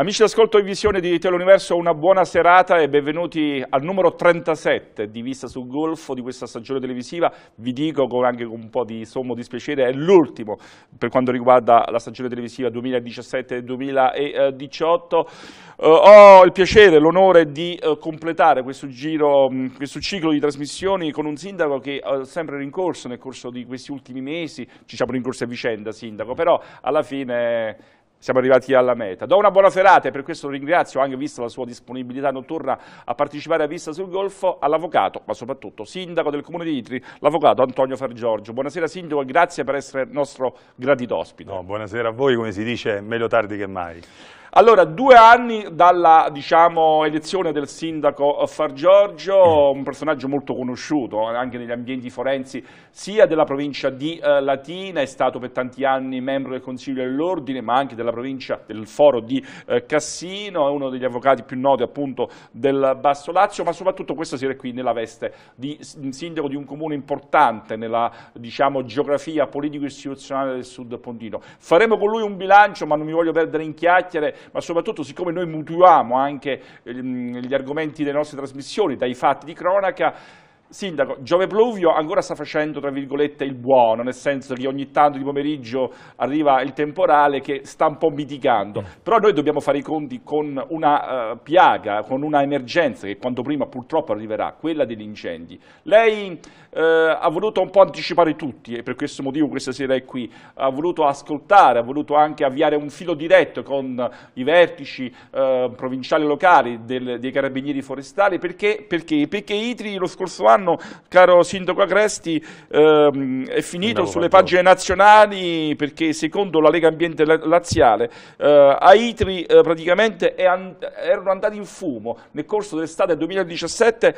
Amici d'ascolto e visione di Teleuniverso, una buona serata e benvenuti al numero 37 di Vista sul Golfo di questa stagione televisiva. Vi dico con anche con un po' di sommo dispiacere, è l'ultimo per quanto riguarda la stagione televisiva 2017-2018. Eh, ho il piacere, l'onore di eh, completare questo, giro, mm, questo ciclo di trasmissioni con un sindaco che è eh, sempre rincorso nel corso di questi ultimi mesi, ci siamo rincorsi a vicenda sindaco, però alla fine siamo arrivati alla meta. Do una buona serata e per questo ringrazio, anche vista la sua disponibilità notturna a partecipare a Vista sul Golfo, all'avvocato, ma soprattutto sindaco del comune di Itri, l'avvocato Antonio Fargiorgio. Buonasera sindaco e grazie per essere nostro gradito ospite. No, buonasera a voi, come si dice, meglio tardi che mai. Allora, due anni dalla diciamo, elezione del sindaco eh, Far Giorgio, mm. un personaggio molto conosciuto eh, anche negli ambienti forensi, sia della provincia di eh, Latina, è stato per tanti anni membro del Consiglio dell'Ordine, ma anche della provincia del foro di eh, Cassino, è uno degli avvocati più noti appunto del Basso Lazio, ma soprattutto questa sera qui nella veste di sindaco di un comune importante nella diciamo, geografia politico-istituzionale del Sud Pontino. Faremo con lui un bilancio, ma non mi voglio perdere in chiacchiere, ma soprattutto siccome noi mutuiamo anche ehm, gli argomenti delle nostre trasmissioni dai fatti di cronaca, Sindaco, Giove Pluvio ancora sta facendo tra virgolette il buono, nel senso che ogni tanto di pomeriggio arriva il temporale che sta un po' mitigando, mm. però noi dobbiamo fare i conti con una uh, piaga, con una emergenza che quanto prima purtroppo arriverà, quella degli incendi. Lei uh, ha voluto un po' anticipare tutti e per questo motivo questa sera è qui, ha voluto ascoltare, ha voluto anche avviare un filo diretto con i vertici uh, provinciali e locali del, dei carabinieri forestali perché, perché? perché ITRI lo scorso anno quest'anno, caro Sindaco Agresti, ehm, è finito no, sulle pagine nazionali perché secondo la Lega Ambiente Laziale eh, Aitri eh, praticamente erano andati in fumo nel corso dell'estate 2017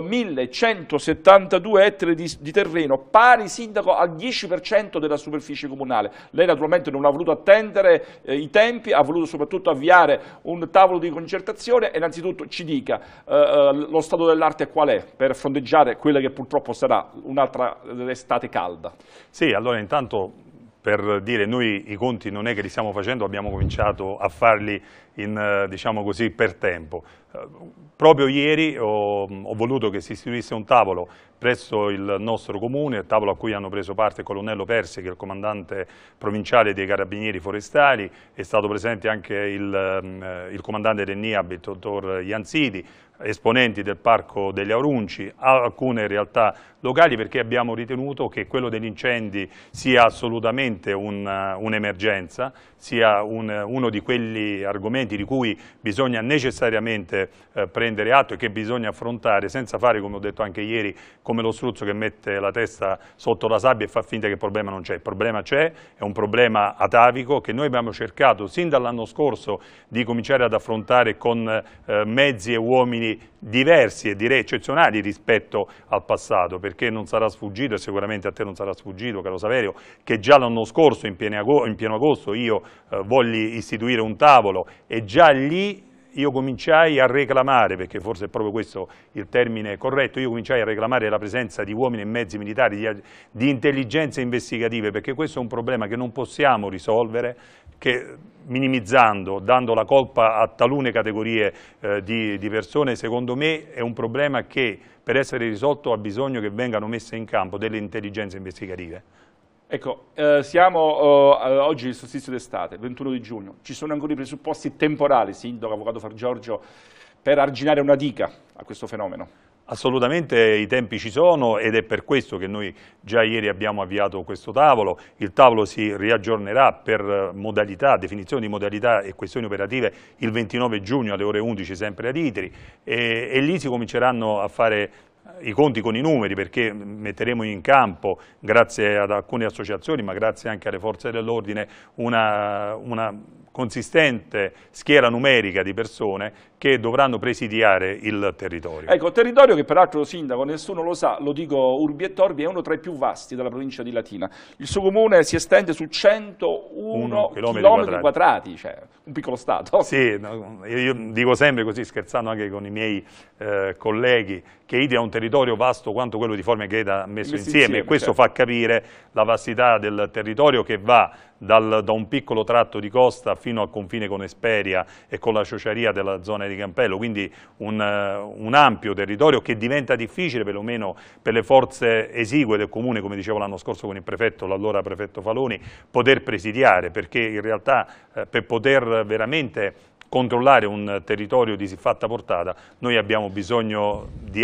1172 eh, ettari di, di, terreno, pari sindaco al 10% della superficie comunale. Lei naturalmente non ha voluto attendere eh, i tempi, ha voluto soprattutto avviare un tavolo di concertazione e innanzitutto ci dica eh, eh lo stato dell'arte qual è per fronteggiare quella che purtroppo sarà un'altra eh, estate calda. Sì, allora intanto per dire noi i conti non è che li stiamo facendo, abbiamo cominciato a farli in, eh, diciamo così, per tempo. Eh, proprio ieri ho, ho, voluto che si istituisse un tavolo presso il nostro comune, il tavolo a cui hanno preso parte il colonnello Persi, che è il comandante provinciale dei carabinieri forestali, è stato presente anche il, ehm, eh, il comandante del NIAB, il dottor Ianzidi, esponenti del Parco degli Aurunci alcune realtà locali perché abbiamo ritenuto che quello degli incendi sia assolutamente eh, un'emergenza, un sia un, uno di quegli argomenti di cui bisogna necessariamente eh, prendere atto e che bisogna affrontare senza fare, come ho detto anche ieri, come lo struzzo che mette la testa sotto la sabbia e fa finta che il problema non c'è. Il problema c'è, è un problema atavico che noi abbiamo cercato sin dall'anno scorso di cominciare ad affrontare con eh, mezzi e uomini fenomeni diversi e direi eccezionali rispetto al passato, perché non sarà sfuggito, e sicuramente a te non sarà sfuggito, caro Saverio, che già l'anno scorso in pieno agosto, io eh, volli istituire un tavolo e già lì io cominciai a reclamare, perché forse è proprio questo il termine corretto, io cominciai a reclamare la presenza di uomini e mezzi militari, di, di intelligenze investigative, perché questo è un problema che non possiamo risolvere che, minimizzando, dando la colpa a talune categorie eh, di, di persone, secondo me è un problema che per essere risolto ha bisogno che vengano messe in campo delle intelligenze investigative. Ecco, eh, siamo eh, oggi il solstizio d'estate, 21 di giugno, ci sono ancora i presupposti temporali, Sindaco, Avvocato Far Giorgio, per arginare una dica a questo fenomeno? Assolutamente i tempi ci sono ed è per questo che noi già ieri abbiamo avviato questo tavolo. Il tavolo si riaggiornerà per eh, modalità, definizione di modalità e questioni operative il 29 giugno alle ore 11 sempre ad Itri e, e lì si cominceranno a fare i conti con i numeri perché metteremo in campo, grazie ad alcune associazioni ma grazie anche alle forze dell'ordine, una, una consistente schiera numerica di persone che dovranno presidiare il territorio. Ecco, territorio che peraltro sindaco, nessuno lo sa, lo dico Urbi e Torbi, è uno tra i più vasti della provincia di Latina. Il suo comune si estende su 101 km quadrati, cioè un piccolo stato. Sì, io dico sempre così, scherzando anche con i miei eh, colleghi, che Idi è un territorio vasto quanto quello di Forme Gheda messo, insieme, insieme e questo certo. fa capire la vastità del territorio che va dal, da un piccolo tratto di costa fino al confine con Esperia e con la sociaria della zona di Campello, quindi un, eh, un ampio territorio che diventa difficile perlomeno per le forze esigue del comune, come dicevo l'anno scorso con il prefetto, l'allora prefetto Faloni, poter presidiare, perché in realtà eh, per poter veramente controllare un territorio di siffatta portata noi abbiamo bisogno di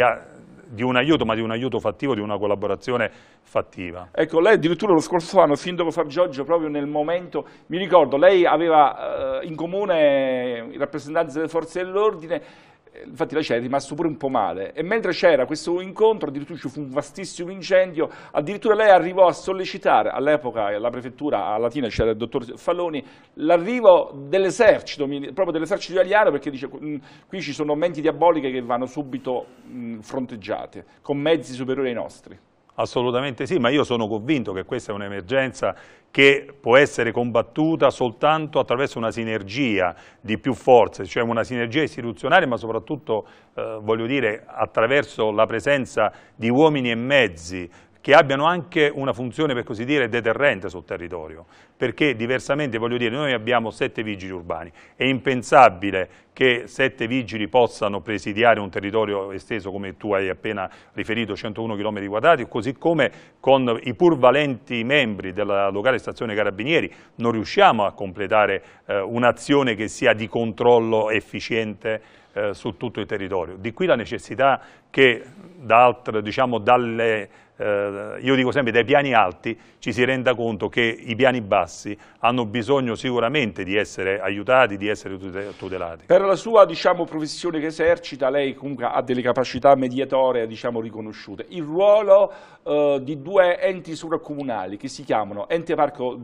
di un aiuto, ma di un aiuto fattivo, di una collaborazione fattiva. Ecco, lei addirittura lo scorso anno, Sindaco Fargiorgio, proprio nel momento, mi ricordo, lei aveva eh, in comune i rappresentanti delle forze dell'ordine, infatti lei è rimasto pure un po' male, e mentre c'era questo incontro addirittura ci fu un vastissimo incendio, addirittura lei arrivò a sollecitare, all'epoca la prefettura a Latina c'era il dottor Falloni, l'arrivo dell'esercito, proprio dell'esercito italiano, perché dice qui ci sono menti diaboliche che vanno subito mh, fronteggiate, con mezzi superiori ai nostri. Assolutamente sì, ma io sono convinto che questa è un'emergenza che può essere combattuta soltanto attraverso una sinergia di più forze, cioè una sinergia istituzionale ma soprattutto eh, voglio dire attraverso la presenza di uomini e mezzi che abbiano anche una funzione, per così dire, deterrente sul territorio, perché diversamente, voglio dire, noi abbiamo sette vigili urbani, è impensabile che sette vigili possano presidiare un territorio esteso come tu hai appena riferito, 101 km quadrati, così come con i pur valenti membri della locale stazione Carabinieri non riusciamo a completare eh, un'azione che sia di controllo efficiente eh, su tutto il territorio. Di qui la necessità che da altre, diciamo, dalle eh, io dico sempre dai piani alti ci si renda conto che i piani bassi hanno bisogno sicuramente di essere aiutati, di essere tutelati. Per la sua diciamo, professione che esercita lei comunque ha delle capacità mediatorie diciamo, riconosciute. Il ruolo eh, di due enti sovracomunali che si chiamano Ente Parco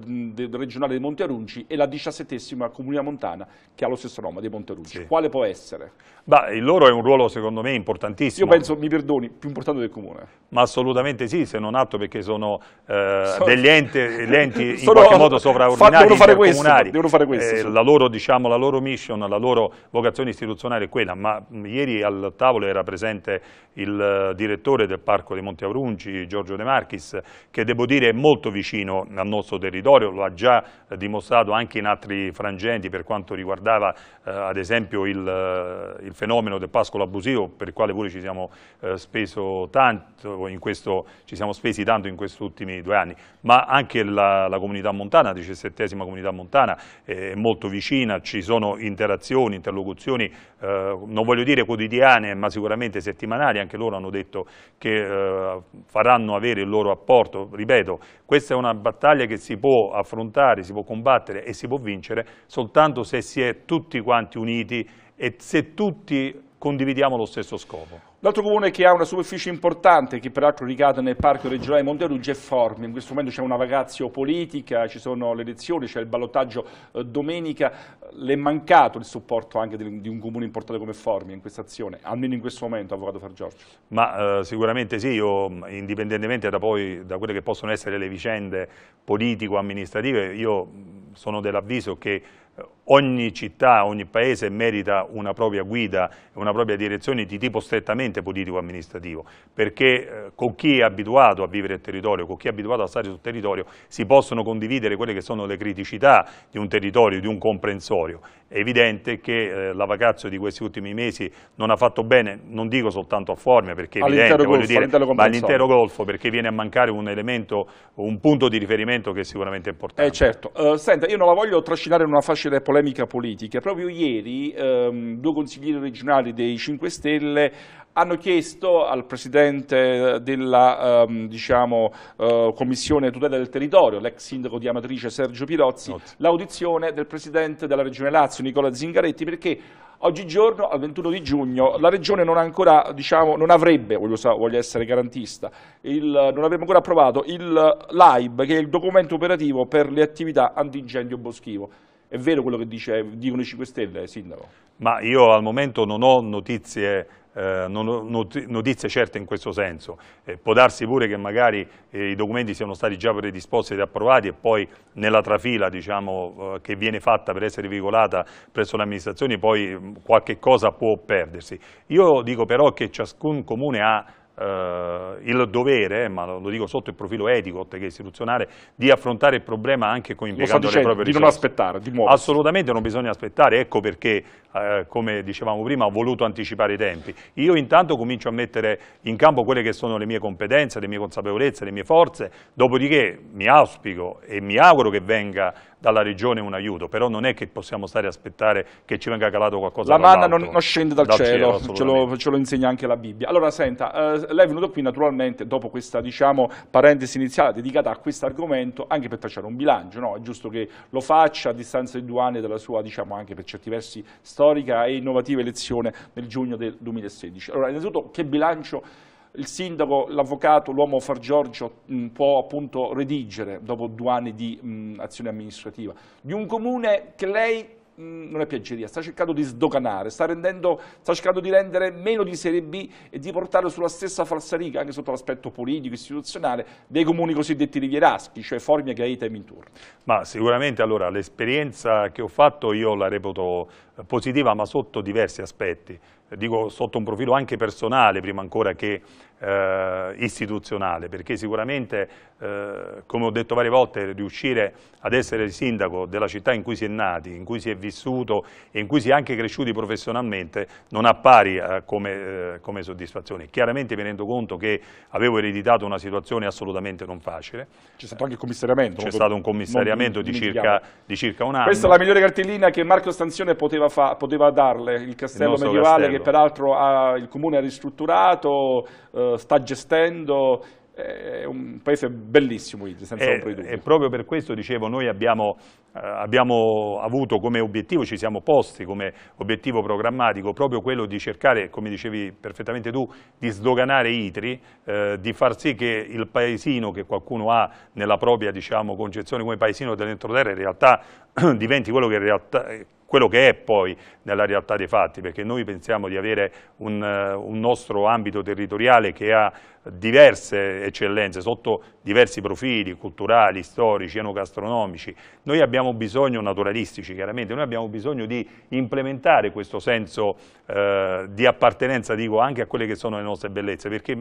Regionale di Monte Arunci e la diciassettesima Comunità Montana che ha lo stesso nome di Monte Arunci. Sì. Quale può essere? Bah, il loro è un ruolo secondo me importantissimo. Io penso, mi perdoni, più importante del comune. Ma assolutamente effettivamente sì, se non altro perché sono, eh, sono degli enti, gli enti sono, in qualche modo sovraordinati, devono fare questo, devono fare questo eh, sì. la, loro, diciamo, la loro mission, la loro vocazione istituzionale è quella, ma ieri al tavolo era presente il eh, direttore del Parco dei Monti Avrunci, Giorgio De Marchis, che devo dire è molto vicino al nostro territorio, lo ha già eh, dimostrato anche in altri frangenti per quanto riguardava eh, ad esempio il, il, fenomeno del pascolo abusivo per il quale pure ci siamo eh, speso tanto in questo ci siamo spesi tanto in questi ultimi due anni, ma anche la, la comunità montana, la diciassettesima comunità montana è molto vicina, ci sono interazioni, interlocuzioni, eh, non voglio dire quotidiane, ma sicuramente settimanali, anche loro hanno detto che eh, faranno avere il loro apporto, ripeto, questa è una battaglia che si può affrontare, si può combattere e si può vincere soltanto se si è tutti quanti uniti e se tutti condividiamo lo stesso scopo. L'altro comune che ha una superficie importante, che peraltro ricade nel parco regionale Monteluggio, è Formio. In questo momento c'è una vacazio politica, ci sono le elezioni, c'è il ballottaggio eh, domenica. Le è mancato il supporto anche di, di un comune importante come Formio in questa azione, almeno in questo momento, Avvocato Far Giorgio? Ma eh, sicuramente sì, io, indipendentemente da, poi, da quelle che possono essere le vicende politico-amministrative, io sono dell'avviso che eh, ogni città, ogni paese merita una propria guida, una propria direzione di tipo strettamente politico-amministrativo, perché eh, con chi è abituato a vivere il territorio, con chi è abituato a stare sul territorio, si possono condividere quelle che sono le criticità di un territorio, di un comprensorio. È evidente che eh, la vacazio di questi ultimi mesi non ha fatto bene, non dico soltanto a Formia, perché è evidente, golfo, dire, ma all'intero Golfo, perché viene a mancare un elemento, un punto di riferimento che è sicuramente importante. Eh certo, uh, senta, io non la voglio trascinare in una fascia nasce la polemica politica. Proprio ieri ehm, due consiglieri regionali dei 5 Stelle hanno chiesto al Presidente della ehm, diciamo, eh, Commissione Tutela del Territorio, l'ex Sindaco di Amatrice Sergio Pirozzi, l'audizione del Presidente della Regione Lazio Nicola Zingaretti perché Oggigiorno, al 21 di giugno, la Regione non, ancora, diciamo, non avrebbe, voglio, voglio essere garantista, il, non avrebbe ancora approvato il LAIB, che è il documento operativo per le attività antincendio boschivo. È vero quello che dice, dicono i 5 Stelle, Sindaco? Ma io al momento non ho notizie eh, non ho notizie certe in questo senso. Eh, può darsi pure che magari eh, i documenti siano stati già predisposti ed approvati e poi nella trafila diciamo, eh, che viene fatta per essere veicolata presso le amministrazioni poi mm, qualche cosa può perdersi. Io dico però che ciascun comune ha eh, il dovere, eh, ma lo, dico sotto il profilo etico, oltre che istituzionale, di affrontare il problema anche con impiegando dicendo, le proprie di risorse. Di non aspettare, di muoversi. Assolutamente non bisogna aspettare, ecco perché, eh, come dicevamo prima, ho voluto anticipare i tempi. Io intanto comincio a mettere in campo quelle che sono le mie competenze, le mie consapevolezze, le mie forze, dopodiché mi auspico e mi auguro che venga dalla regione un aiuto, però non è che possiamo stare a aspettare che ci venga calato qualcosa La manna non, non, scende dal, dal cielo, cielo ce, lo, ce, lo, insegna anche la Bibbia. Allora senta, eh, lei è venuto qui naturalmente dopo questa diciamo, parentesi iniziale dedicata a questo argomento anche per tracciare un bilancio, no? è giusto che lo faccia a distanza di due anni dalla sua diciamo anche per certi versi storica e innovativa elezione nel giugno del 2016. Allora innanzitutto che bilancio il sindaco, l'avvocato, l'uomo Fargiorgio mm, può appunto redigere dopo due anni di mh, mm, azione amministrativa, di un comune che lei mh, mm, non è piaggeria, sta cercando di sdoganare, sta, rendendo, sta, cercando di rendere meno di serie B e di portarlo sulla stessa falsariga, anche sotto l'aspetto politico, istituzionale, dei comuni cosiddetti rivieraschi, cioè Formia, Gaeta e Mintur. Ma sicuramente allora l'esperienza che ho fatto io la reputo eh, positiva ma sotto diversi aspetti dico sotto un profilo anche personale prima ancora che eh, istituzionale, perché sicuramente, eh, come ho detto varie volte, riuscire ad essere il sindaco della città in cui si è nati, in cui si è vissuto e in cui si è anche cresciuti professionalmente non appari eh, come, eh, come, soddisfazione. Chiaramente mi rendo conto che avevo ereditato una situazione assolutamente non facile. C'è stato anche il commissariamento. C'è stato un commissariamento di circa, di circa, un anno. Questa è la migliore cartellina che Marco Stanzione poteva, poteva darle, il castello il medievale castello. che che peraltro ha, il comune ha ristrutturato, eh, sta gestendo, è un paese bellissimo Idri, senza eh, ombra di dubbio. E eh, proprio per questo, dicevo, noi abbiamo, eh, abbiamo, avuto come obiettivo, ci siamo posti come obiettivo programmatico, proprio quello di cercare, come dicevi perfettamente tu, di sdoganare Itri, eh, di far sì che il paesino che qualcuno ha nella propria diciamo, concezione come paesino dell'entroterra in realtà diventi quello che in realtà eh, quello che è poi nella realtà dei fatti, perché noi pensiamo di avere un, eh, un nostro ambito territoriale che ha diverse eccellenze sotto diversi profili culturali, storici, enogastronomici. Noi abbiamo bisogno, naturalistici chiaramente, noi abbiamo bisogno di implementare questo senso eh, di appartenenza, dico, anche a quelle che sono le nostre bellezze, perché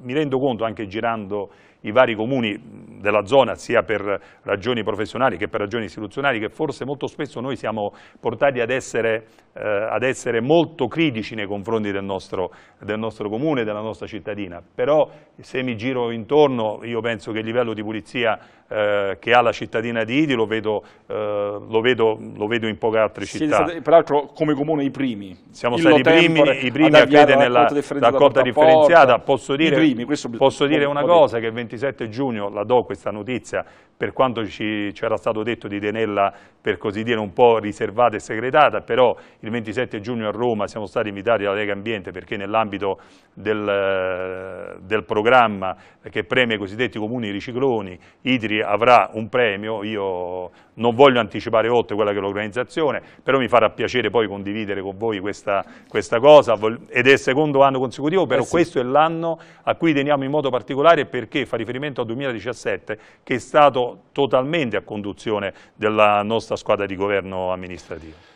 mi rendo conto anche girando i vari comuni, della zona, sia per ragioni professionali che per ragioni istituzionali, che forse molto spesso noi siamo portati ad essere, eh, ad essere molto critici nei confronti del nostro, del nostro comune, della nostra cittadina. Però se mi giro intorno io penso che il livello di pulizia eh, che ha la cittadina di Idi lo vedo, eh, lo vedo, lo vedo in poche altre città. Siete, peraltro come comune i primi. Siamo Il stati primi, i primi, a credere nella raccolta differenziata. Posso dire, primi, posso dire una cosa che il 27 giugno la do questa notizia per quanto ci, ci, era stato detto di tenerla per così dire un po' riservata e segretata, però il 27 giugno a Roma siamo stati invitati alla Lega Ambiente perché nell'ambito del, del, programma che premia i cosiddetti comuni ricicloni, Idri avrà un premio, io non voglio anticipare oltre quella che è l'organizzazione, però mi farà piacere poi condividere con voi questa, questa cosa ed è il secondo anno consecutivo, però eh sì. questo è l'anno a cui teniamo in modo particolare perché fa riferimento al 2017 che è stato totalmente a conduzione della nostra squadra di governo amministrativo.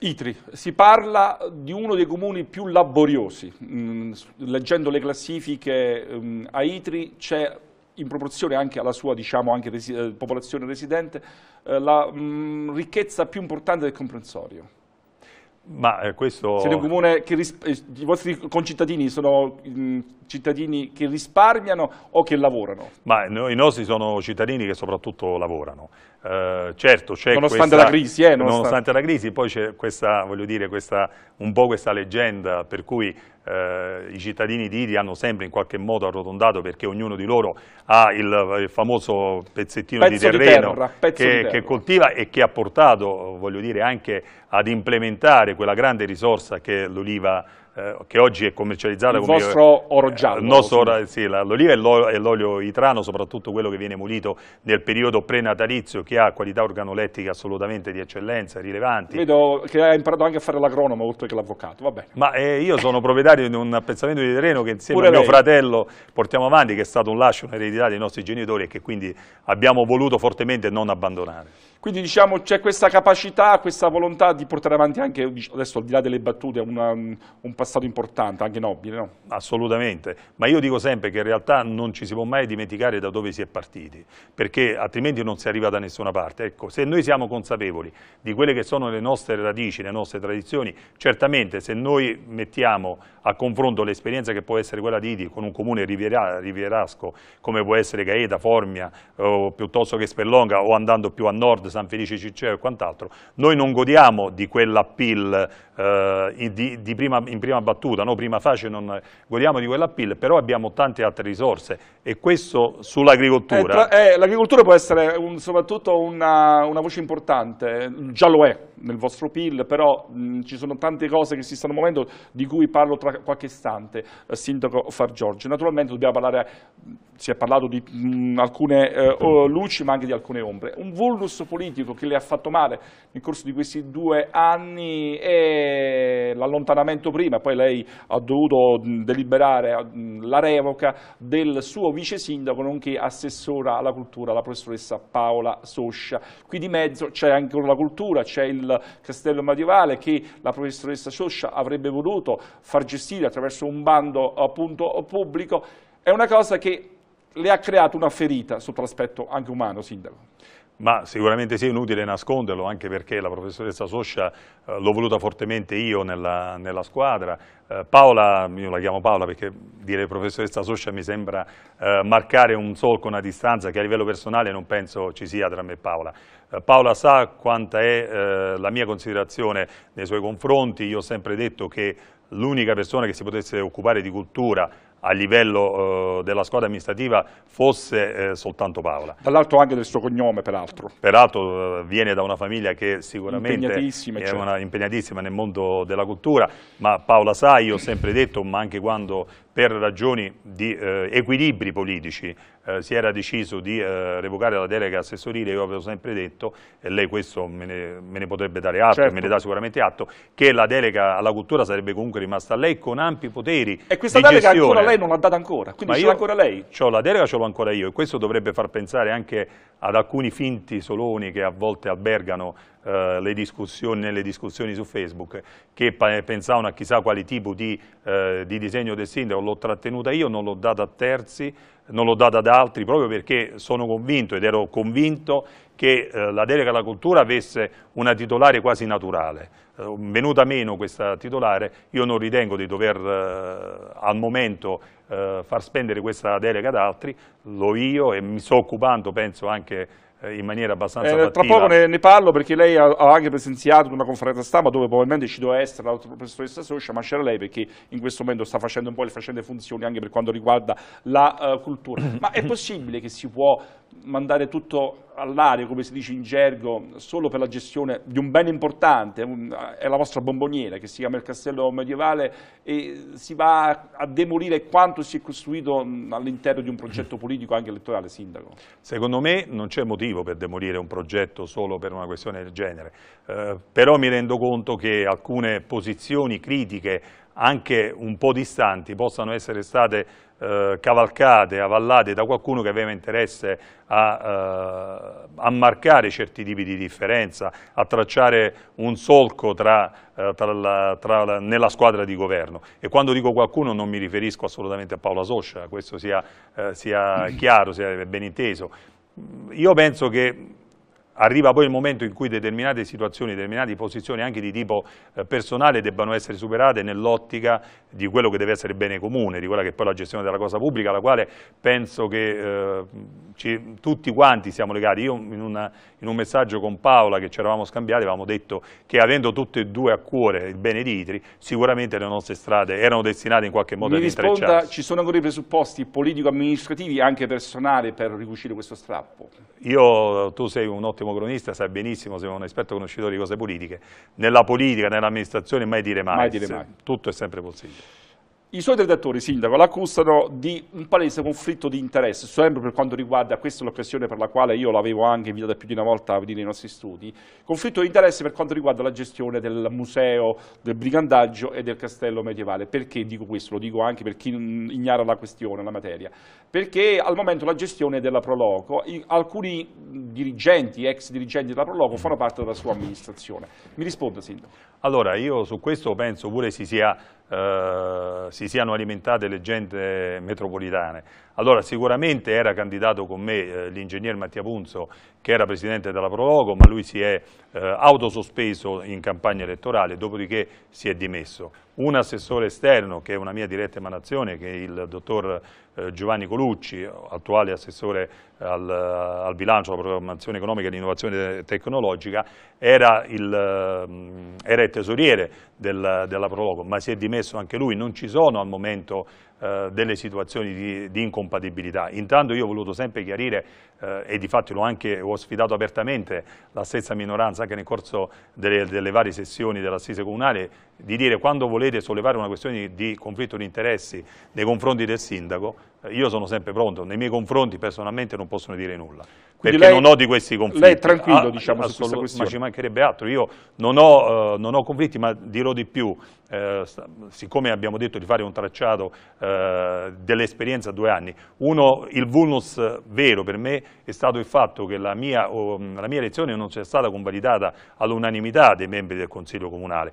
Itri, si parla di uno dei comuni più laboriosi, mm, leggendo le classifiche mm, a Itri c'è in proporzione anche alla sua diciamo, anche resi eh, popolazione residente eh, la mh, mm, ricchezza più importante del comprensorio. Ma eh, questo... Siete un comune che eh, i vostri concittadini sono mh, mm, cittadini che risparmiano o che lavorano? Ma i nostri sono cittadini che soprattutto lavorano. Eh, certo, c'è nonostante, questa, la crisi, eh, nonostante... nonostante la crisi, poi c'è questa, voglio dire, questa, un po' questa leggenda per cui eh, i cittadini di Idi hanno sempre in qualche modo arrotondato perché ognuno di loro ha il, il famoso pezzettino pezzo di terreno di terra, che, che, coltiva e che ha portato, voglio dire, anche ad implementare quella grande risorsa che l'oliva ha eh, che oggi è commercializzata il come eh, vostro oro giallo. Eh, il nostro oro, eh, sì, l'oliva e l'olio itrano, soprattutto quello che viene mulito nel periodo prenatalizio, che ha qualità organolettiche assolutamente di eccellenza, rilevanti. Vedo che hai imparato anche a fare l'agronomo oltre che l'avvocato, Ma eh, io sono proprietario di un appezzamento di terreno che insieme Pure a mio lei. fratello portiamo avanti, che è stato un lascio, un'eredità dei nostri genitori e che quindi abbiamo voluto fortemente non abbandonare. Quindi diciamo c'è questa capacità, questa volontà di portare avanti anche, adesso al di là delle battute, una, un passaggio stato importante, anche nobile. No? Assolutamente, ma io dico sempre che in realtà non ci si può mai dimenticare da dove si è partiti, perché altrimenti non si arriva da nessuna parte. Ecco, se noi siamo consapevoli di quelle che sono le nostre radici, le nostre tradizioni, certamente se noi mettiamo a confronto l'esperienza che può essere quella di Idi con un comune riviera, rivierasco, come può essere Gaeta, Formia, o, piuttosto che Spellonga, o andando più a nord, San Felice Cicceo e quant'altro, noi non godiamo di quell'appeal eh, in prima prima battuta, no? prima facile non godiamo di quell'appeal, però abbiamo tante altre risorse e questo sull'agricoltura. Eh, eh, l'agricoltura può essere un, soprattutto una, una, voce importante, già lo è nel vostro PIL, però mh, ci sono tante cose che si stanno muovendo di cui parlo tra qualche istante, eh, Sindaco Far Giorgio. Naturalmente dobbiamo parlare, si è parlato di mh, alcune eh, luci ma anche di alcune ombre. Un vulnus politico che le ha fatto male nel corso di questi due anni è l'allontanamento prima, prima, poi lei ha dovuto deliberare la revoca del suo vice sindaco, nonché assessora alla cultura, la professoressa Paola Soscia. Qui di mezzo c'è anche la cultura, c'è il castello medievale che la professoressa Soscia avrebbe voluto far gestire attraverso un bando appunto pubblico, è una cosa che le ha creato una ferita sotto l'aspetto anche umano, Sindaco ma sicuramente sì, è inutile nasconderlo, anche perché la professoressa Soscia eh, l'ho voluta fortemente io nella, nella squadra. Eh, Paola, io la chiamo Paola perché dire professoressa Soscia mi sembra eh, marcare un solco, una distanza che a livello personale non penso ci sia tra me e Paola. Eh, Paola sa quanta è eh, la mia considerazione nei suoi confronti, io ho sempre detto che l'unica persona che si potesse occupare di cultura a livello eh, della squadra amministrativa fosse eh, soltanto Paola. Dall'altro anche del suo cognome, peraltro. Peraltro eh, viene da una famiglia che sicuramente impegnatissima, è cioè. una, impegnatissima nel mondo della cultura, ma Paola Sai, ho sempre detto, ma anche quando per ragioni di eh, equilibri politici eh, si era deciso di eh, revocare la delega assessorile, io avevo sempre detto, e lei questo me ne, me ne potrebbe dare atto, certo. me ne certo. dà sicuramente atto, che la delega alla cultura sarebbe comunque rimasta a lei con ampi poteri E questa delega gestione. ancora lei non l'ha data ancora, quindi ce l'ha ancora lei? Ho, la delega ce l'ho ancora io e questo dovrebbe far pensare anche ad alcuni finti soloni che a volte albergano eh, le discussioni, nelle discussioni su Facebook che pensavano a chissà quali tipo di, eh, di disegno del sindaco, l'ho trattenuta io, non l'ho data a terzi, non l'ho data ad altri, proprio perché sono convinto ed ero convinto che eh, la delega alla cultura avesse una titolare quasi naturale. Eh, venuta meno questa titolare, io non ritengo di dover eh, al momento eh, far spendere questa delega ad altri, lo io e mi sto occupando, penso anche eh, in maniera abbastanza eh, Tra poco ne, ne, parlo perché lei ha, ha anche presenziato una conferenza stampa dove probabilmente ci doveva essere l'altro professoressa Soscia, ma c'era lei perché in questo momento sta facendo un po' le faccende funzioni anche per quanto riguarda la uh, cultura. ma è possibile che si può mandare tutto all'aria, come si dice in gergo, solo per la gestione di un bene importante, un, è la vostra bomboniera che si chiama il castello medievale e si va a demolire quanto si è costruito mm, all'interno di un progetto mm. politico anche elettorale, Sindaco. Secondo me non c'è motivo per demolire un progetto solo per una questione del genere, eh, però mi rendo conto che alcune posizioni critiche anche un po' distanti possano essere state eh, cavalcate, avallate da qualcuno che aveva interesse a, eh, a, marcare certi tipi di differenza, a tracciare un solco tra, eh, tra la, tra la, nella squadra di governo. E quando dico qualcuno non mi riferisco assolutamente a Paola Soscia, questo sia, eh, sia chiaro, sia ben inteso. Io penso che arriva poi il momento in cui determinate situazioni, determinate posizioni anche di tipo eh, personale debbano essere superate nell'ottica di quello che deve essere bene comune, di quella che è poi la gestione della cosa pubblica, alla quale penso che eh, ci, tutti quanti siamo legati. Io in, una, in un messaggio con Paola che ci eravamo scambiati avevamo detto che avendo tutte e due a cuore il bene di Itri, sicuramente le nostre strade erano destinate in qualche modo Mi ad intrecciarsi. Risponda, ci sono ancora i presupposti politico-amministrativi, anche personali, per ricucire questo strappo? Io, tu sei un ottimo ottimo cronista, sa benissimo, sei un esperto conoscitore di cose politiche, nella politica, nell'amministrazione mai dire mai, mai, dire mai. tutto è sempre possibile. I suoi redattori, sindaco, l'accusano di un palese conflitto di interesse, sempre per quanto riguarda, questa è l'occasione per la quale io l'avevo anche invitata più di una volta a venire nei nostri studi, conflitto di interesse per quanto riguarda la gestione del museo, del brigandaggio e del castello medievale. Perché dico questo? Lo dico anche per chi ignara la questione, la materia. Perché al momento la gestione della Proloco, alcuni dirigenti, ex dirigenti della Proloco, fanno parte della sua amministrazione. Mi risponda, Sindaco. Allora, io su questo penso pure si sia eh, si siano alimentate leggende metropolitane. Allora sicuramente era candidato con me eh, l'ingegner Mattia Punzo che era presidente della Prologo ma lui si è eh, autosospeso in campagna elettorale, dopodiché si è dimesso. Un assessore esterno, che è una mia diretta emanazione, che è il dottor eh, Giovanni Colucci, attuale assessore al, al bilancio, alla programmazione economica e all'innovazione tecnologica, era il, mm, era il tesoriere del, della Prologo, ma si è dimesso anche lui, non ci sono al momento eh, delle situazioni di, di, incompatibilità. Intanto io ho voluto sempre chiarire, eh, e di fatto l'ho anche ho sfidato apertamente la stessa minoranza anche nel corso delle, delle varie sessioni dell'assise comunale, di dire quando volete sollevare una questione di, di conflitto di interessi nei confronti del sindaco, io sono sempre pronto, nei miei confronti personalmente non possono dire nulla, Quindi perché lei, non ho di questi conflitti. Lei è tranquillo, ah, diciamo, su questa questione. Ma ci mancherebbe altro, io non ho, eh, non ho conflitti, ma dirò di più, eh, siccome abbiamo detto di fare un tracciato eh, dell'esperienza a due anni, uno, il vulnus vero per me è stato il fatto che la mia, oh, la mia elezione non sia stata convalidata all'unanimità dei membri del Consiglio Comunale,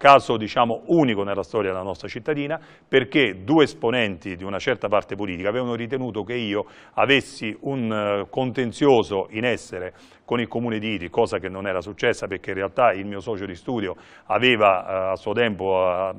caso diciamo, unico nella storia della nostra cittadina, perché due esponenti di una certa parte politica avevano ritenuto che io avessi un eh, contenzioso in essere con il comune di Iti, cosa che non era successa perché in realtà il mio socio di studio aveva, eh, a, suo tempo, eh,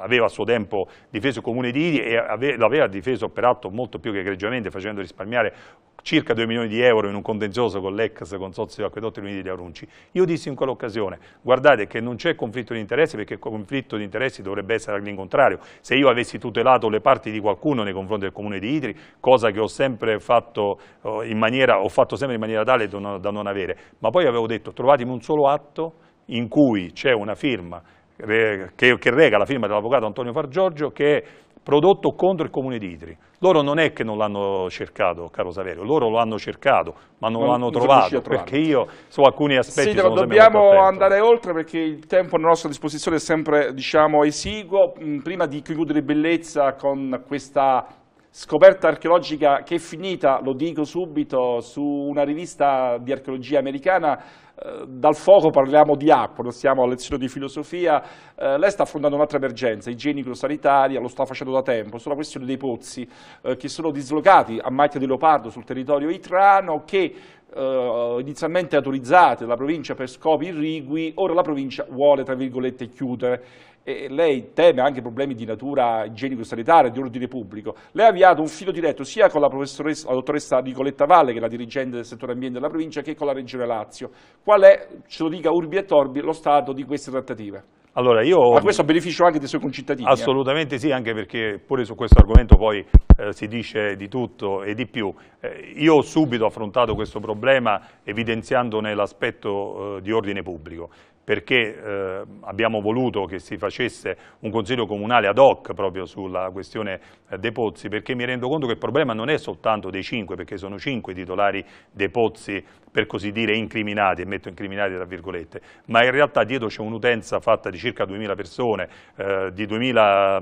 aveva a suo tempo difeso il comune di Iti e lo aveva difeso peraltro molto più che egregiamente facendo risparmiare circa 2 milioni di euro in un contenzioso con l'ex consorzio di acquedotti Lunidi di Arunci. Io dissi in quell'occasione, guardate che non c'è conflitto di interessi perché il conflitto di interessi dovrebbe essere al contrario. Se io avessi tutelato le parti di qualcuno nei confronti del comune di Idri, cosa che ho sempre fatto, eh, in maniera, ho fatto sempre in maniera tale da non avere, ma poi avevo detto trovatemi un solo atto in cui c'è una firma che, che rega la firma dell'avvocato Antonio Fargiorgio che prodotto contro il comune di Idri. Loro non è che non l'hanno cercato, caro Saverio, loro lo hanno cercato, ma non, non lo hanno trovato, perché io su alcuni aspetti sì, sono dobbiamo andare oltre perché il tempo a nostra disposizione è sempre, diciamo, esiguo. Mm, prima di chiudere bellezza con questa scoperta archeologica che è finita, lo dico subito, su una rivista di archeologia americana eh, dal fuoco parliamo di acqua, non siamo a lezione di filosofia, eh, lei sta affrontando un'altra emergenza, igienico-sanitaria, lo sta facendo da tempo, sulla questione dei pozzi eh, che sono dislocati a macchia di leopardo sul territorio itrano che eh, inizialmente autorizzati dalla provincia per scopi irrigui, ora la provincia vuole tra virgolette chiudere e lei teme anche problemi di natura igienico-sanitaria, di ordine pubblico, lei ha avviato un filo diretto sia con la, la, dottoressa Nicoletta Valle, che è la dirigente del settore ambiente della provincia, che con la Regione Lazio. Qual è, ce lo dica Urbi e Torbi, lo stato di queste trattative? Allora io, Ma questo a beneficio anche dei suoi concittadini? Eh. Assolutamente eh? sì, anche perché pure su questo argomento poi eh, si dice di tutto e di più. Eh, io ho subito affrontato questo problema evidenziandone l'aspetto eh, di ordine pubblico perché eh, abbiamo voluto che si facesse un consiglio comunale ad hoc proprio sulla questione eh, dei pozzi, perché mi rendo conto che il problema non è soltanto dei cinque, perché sono cinque i titolari dei pozzi, per così dire, incriminati, e metto incriminati tra virgolette, ma in realtà dietro c'è un'utenza fatta di circa 2.000 persone, eh, di 2000,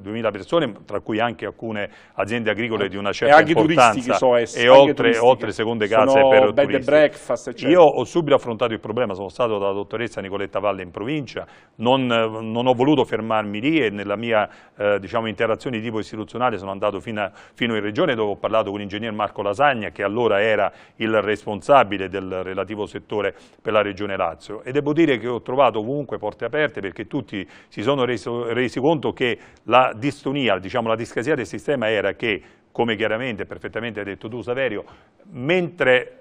2000, mm, eh, persone, tra cui anche alcune aziende agricole di una certa importanza, so eh, e oltre, oltre, seconde case sono per bed turisti. Breakfast, eccetera. Io ho subito affrontato il problema, sono stato dalla dottoressa stessa Nicoletta Valle in provincia, non, non ho voluto fermarmi lì e nella mia eh, diciamo, interazione di tipo istituzionale sono andato fino, a, fino in regione dove ho parlato con l'ingegner Marco Lasagna che allora era il responsabile del relativo settore per la regione Lazio e devo dire che ho trovato ovunque porte aperte perché tutti si sono resi, resi conto che la distonia, diciamo, la discasia del sistema era che come chiaramente e perfettamente hai detto tu Saverio, mentre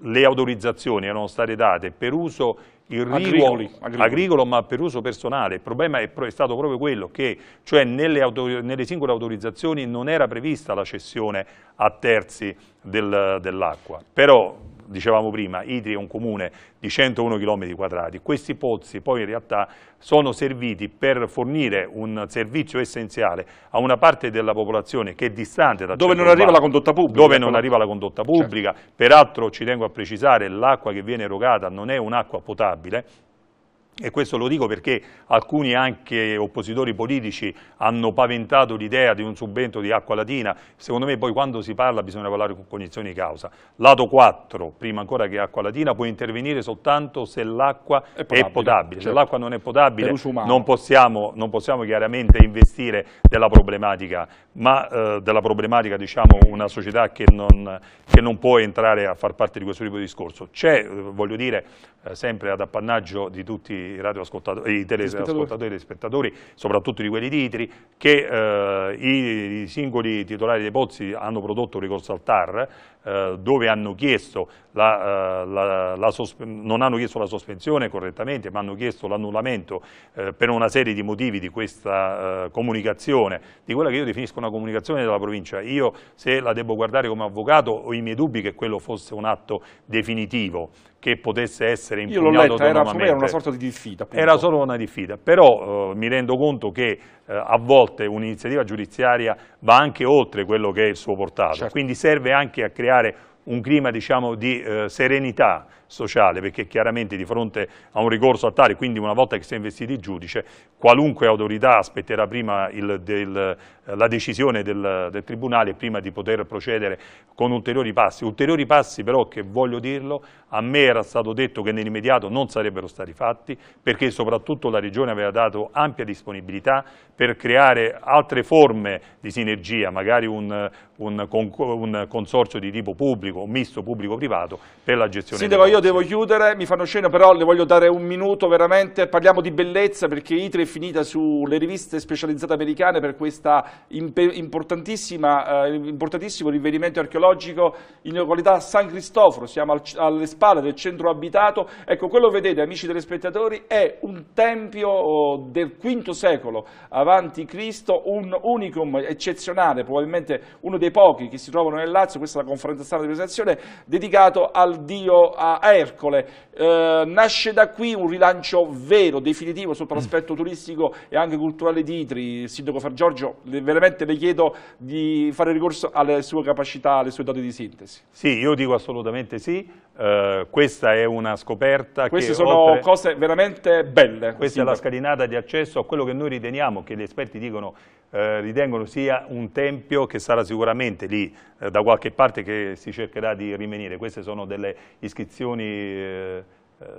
le autorizzazioni erano state date per uso il rigo, agricolo, ma per uso personale. Il problema è, è stato proprio quello che cioè nelle, nelle, singole autorizzazioni non era prevista la cessione a terzi del, dell'acqua. Però dicevamo prima, Itri è un comune di 101 km quadrati, questi pozzi poi in realtà sono serviti per fornire un servizio essenziale a una parte della popolazione che è distante da dove non arriva la condotta pubblica. Dove ecco non arriva la condotta certo. pubblica, certo. peraltro ci tengo a precisare, l'acqua che viene erogata non è un'acqua potabile, e questo lo dico perché alcuni anche oppositori politici hanno paventato l'idea di un subentro di acqua latina, secondo me poi quando si parla bisogna parlare con cognizione di causa. Lato 4, prima ancora che acqua latina, può intervenire soltanto se l'acqua è potabile, è potabile. Certo. se l'acqua non è potabile non possiamo, non possiamo, chiaramente investire della problematica, ma eh, della problematica diciamo una società che non, che non, può entrare a far parte di questo tipo di discorso. C'è, eh, voglio dire, eh, sempre ad appannaggio di tutti i, i teleascoltatori e gli spettatori, soprattutto di quelli di Itri, che eh, i, i, singoli titolari dei pozzi hanno prodotto ricorso al TAR eh, dove hanno la, eh, la, la non hanno chiesto la sospensione correttamente ma hanno chiesto l'annullamento eh, per una serie di motivi di questa eh, comunicazione, di quella che io definisco una comunicazione della provincia. Io se la devo guardare come avvocato ho i miei dubbi che quello fosse un atto definitivo che potesse essere impugnato Io l'ho letta, era, era una sorta di diffida. Appunto. Era solo una diffida, però eh, mi rendo conto che eh, a volte un'iniziativa giudiziaria va anche oltre quello che è il suo portato, certo. quindi serve anche a creare un clima diciamo, di eh, serenità sociale, perché chiaramente di fronte a un ricorso al TARI, quindi una volta che si è investito il giudice, qualunque autorità aspetterà prima il, del, la decisione del, del Tribunale prima di poter procedere con ulteriori passi. Ulteriori passi però che voglio dirlo, a me era stato detto che nell'immediato non sarebbero stati fatti, perché soprattutto la Regione aveva dato ampia disponibilità per creare altre forme di sinergia, magari un, un, un consorzio di tipo pubblico, un misto pubblico-privato, per la gestione Sindaco, io devo chiudere, mi fanno scena, però le voglio dare un minuto veramente, parliamo di bellezza perché ITRE è finita sulle riviste specializzate americane per questo eh, importantissimo rinvenimento archeologico in località San Cristoforo, siamo al, alle spalle del centro abitato, ecco quello che vedete amici telespettatori è un tempio oh, del V secolo avanti Cristo, un unicum eccezionale, probabilmente uno dei pochi che si trovano nel Lazio, questa è la conferenza stampa di presentazione, dedicato al dio a Ercole. Eh, nasce da qui un rilancio vero, definitivo sotto mm. l'aspetto turistico e anche culturale di Itri. Il sindaco Far Giorgio, le, veramente le chiedo di fare ricorso alle sue capacità, alle sue doti di sintesi. Sì, io dico assolutamente sì. Eh, questa è una scoperta Queste che, sono oltre, cose veramente belle. Questa sindaco. è la scalinata di accesso a quello che noi riteniamo, che gli esperti dicono eh, ritengono sia un tempio che sarà sicuramente lì eh, da qualche parte che si cercherà di rimanere. Queste sono delle iscrizioni costruzioni eh,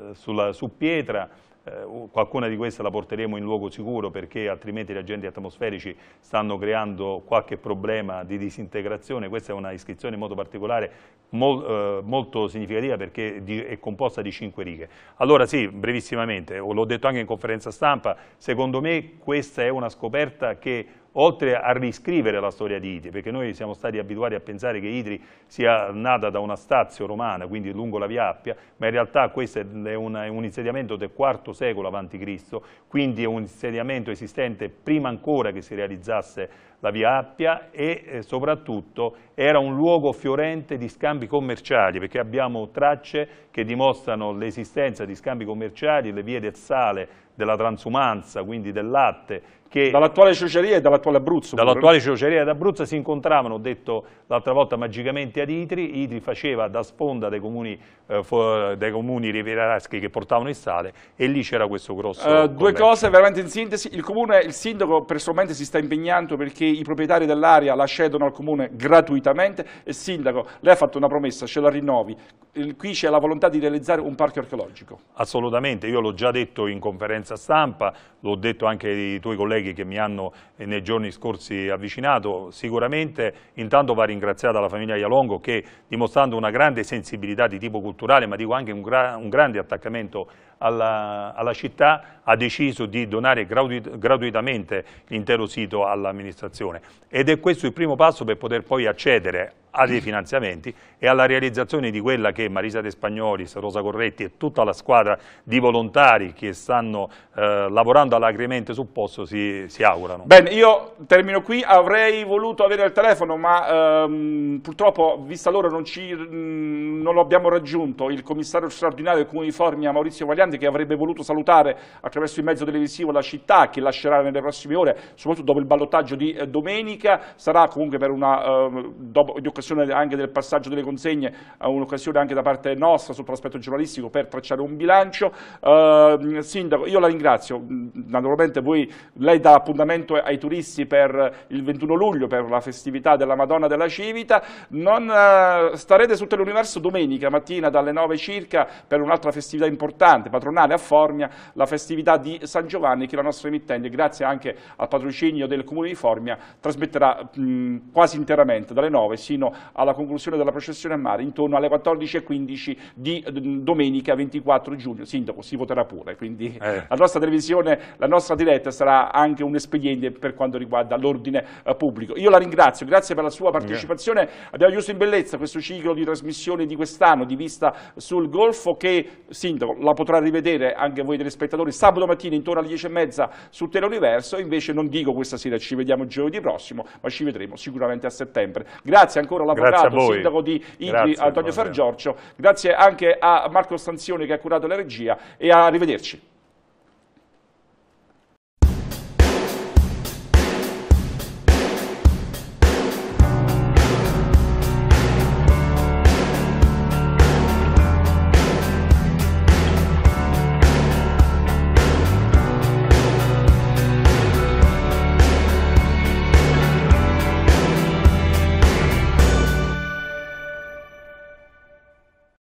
eh, sulla, su pietra, eh, qualcuna di queste la porteremo in luogo sicuro perché altrimenti gli agenti atmosferici stanno creando qualche problema di disintegrazione, questa è una iscrizione in modo particolare molto significativa perché è composta di cinque righe. Allora sì, brevissimamente, l'ho detto anche in conferenza stampa, secondo me questa è una scoperta che oltre a riscrivere la storia di Idri, perché noi siamo stati abituati a pensare che Idri sia nata da una stazio romana, quindi lungo la via Appia, ma in realtà questo è un, è un insediamento del IV secolo a.C., quindi è un insediamento esistente prima ancora che si realizzasse la via Appia e eh, soprattutto era un luogo fiorente di scambi commerciali perché abbiamo tracce che dimostrano l'esistenza di scambi commerciali, le vie del sale, della transumanza, quindi del latte. Dall'attuale Scioceria e dall'attuale Abruzzo. Dall'attuale Scioceria ed Abruzzo si incontravano, ho detto l'altra volta, magicamente ad Itri. Itri faceva da sponda dei comuni, eh, comuni rivieraschi che portavano il sale e lì c'era questo grosso... Uh, due cose veramente in sintesi. Il comune, il sindaco personalmente si sta impegnando perché i proprietari dell'area la cedono al comune gratuitamente e sindaco, lei ha fatto una promessa, ce la rinnovi, qui c'è la volontà di realizzare un parco archeologico. Assolutamente, io l'ho già detto in conferenza stampa, l'ho detto anche ai tuoi colleghi che mi hanno eh, nei giorni scorsi avvicinato, sicuramente intanto va ringraziata la famiglia Ialongo che dimostrando una grande sensibilità di tipo culturale ma dico anche un, gra un grande attaccamento alla, alla città, ha deciso di donare gratuit gratuitamente l'intero sito all'amministrazione ed è questo il primo passo per poter poi accedere a dei finanziamenti e alla realizzazione di quella che Marisa De Spagnoli, Rosa Corretti e tutta la squadra di volontari che stanno eh, lavorando alacremente sul posto si, si, augurano. Bene, io termino qui, avrei voluto avere il telefono ma ehm, purtroppo vista l'ora non, mm, non lo abbiamo raggiunto, il commissario straordinario del Comune di Formia Maurizio Vaglianti che avrebbe voluto salutare attraverso il mezzo televisivo la città che lascerà nelle prossime ore, soprattutto dopo il ballottaggio di eh, domenica, sarà comunque per una eh, dopo, di occasione un'occasione anche del passaggio delle consegne, eh, un'occasione anche da parte nostra sotto l'aspetto giornalistico per tracciare un bilancio. Eh, sindaco, io la ringrazio, mm, naturalmente voi, lei dà appuntamento ai turisti per il 21 luglio, per la festività della Madonna della Civita, non eh, starete su Teleuniverso domenica mattina dalle 9 circa per un'altra festività importante, patronale a Formia, la festività di San Giovanni che la nostra emittente, grazie anche al patrocinio del Comune di Formia, trasmetterà mh, mm, quasi interamente dalle 9 sino alla conclusione della processione a mare intorno alle 14.15 di eh, domenica 24 giugno. Sindaco, si voterà pure, quindi eh. la nostra televisione, la nostra diretta sarà anche un espediente per quanto riguarda l'ordine eh, pubblico. Io la ringrazio, grazie per la sua partecipazione. Okay. Abbiamo chiuso in bellezza questo ciclo di trasmissione di quest'anno, di vista sul Golfo, che Sindaco la potrà rivedere anche voi telespettatori sabato mattina intorno alle 10.30 su Teleuniverso, invece non dico questa sera ci vediamo giovedì prossimo, ma ci vedremo sicuramente a settembre. Grazie ancora ancora l'avvocato, sindaco di Idri, Antonio Fargiorcio, grazie anche a Marco Stanzioni che ha curato la regia e arrivederci.